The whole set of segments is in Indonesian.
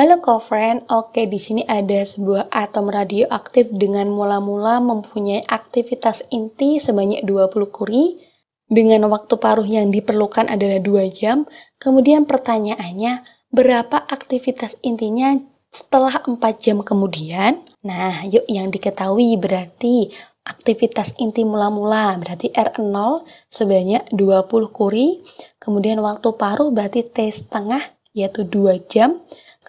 Halo co-friend, oke di sini ada sebuah atom radioaktif dengan mula-mula mempunyai aktivitas inti sebanyak 20 kuri dengan waktu paruh yang diperlukan adalah 2 jam. Kemudian pertanyaannya, berapa aktivitas intinya setelah 4 jam kemudian? Nah, yuk yang diketahui berarti aktivitas inti mula-mula berarti R0 sebanyak 20 kuri, kemudian waktu paruh berarti T setengah yaitu 2 jam,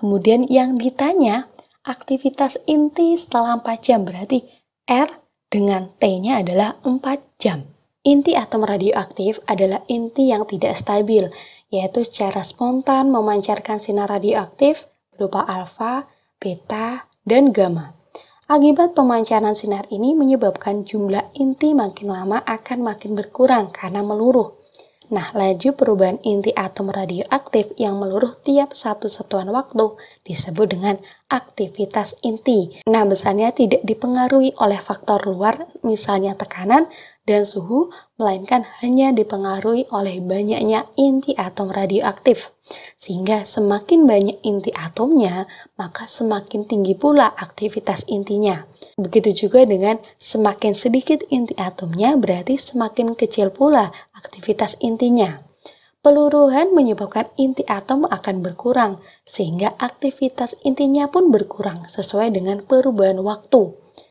Kemudian yang ditanya, aktivitas inti setelah 4 jam berarti R dengan T-nya adalah 4 jam. Inti atom radioaktif adalah inti yang tidak stabil, yaitu secara spontan memancarkan sinar radioaktif berupa alfa, beta, dan gamma. Akibat pemancaran sinar ini menyebabkan jumlah inti makin lama akan makin berkurang karena meluruh. Nah, laju perubahan inti atom radioaktif yang meluruh tiap satu satuan waktu disebut dengan aktivitas inti. Nah, besarnya tidak dipengaruhi oleh faktor luar, misalnya tekanan, dan suhu, melainkan hanya dipengaruhi oleh banyaknya inti atom radioaktif. Sehingga semakin banyak inti atomnya, maka semakin tinggi pula aktivitas intinya. Begitu juga dengan semakin sedikit inti atomnya, berarti semakin kecil pula aktivitas intinya peluruhan menyebabkan inti atom akan berkurang, sehingga aktivitas intinya pun berkurang sesuai dengan perubahan waktu.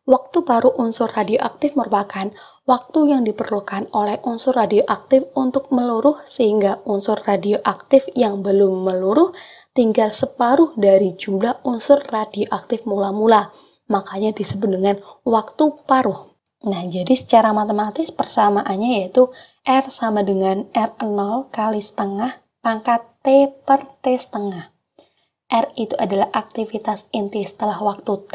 Waktu paruh unsur radioaktif merupakan waktu yang diperlukan oleh unsur radioaktif untuk meluruh sehingga unsur radioaktif yang belum meluruh tinggal separuh dari jumlah unsur radioaktif mula-mula. Makanya disebut dengan waktu paruh. Nah, jadi secara matematis persamaannya yaitu R sama dengan R0 kali setengah pangkat T per T setengah. R itu adalah aktivitas inti setelah waktu T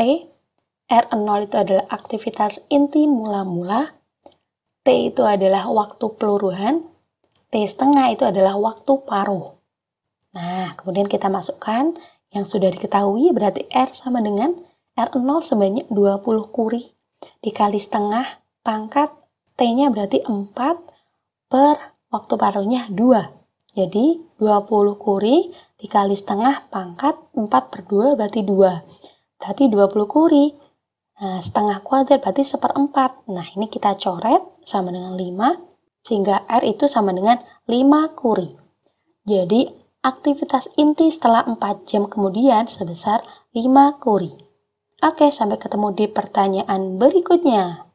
R0 itu adalah aktivitas inti mula-mula, T itu adalah waktu peluruhan, T setengah itu adalah waktu paruh. Nah, kemudian kita masukkan yang sudah diketahui berarti R sama dengan R0 sebanyak 20 kuri dikali setengah pangkat T-nya berarti 4 per waktu paruhnya 2. Jadi 20 kuri dikali setengah pangkat 4 per 2 berarti 2. Berarti 20 kuri Nah, setengah kuadrat berarti seperempat. Nah, ini kita coret sama dengan 5, sehingga R itu sama dengan 5 kuri. Jadi, aktivitas inti setelah 4 jam kemudian sebesar 5 kuri. Oke, sampai ketemu di pertanyaan berikutnya.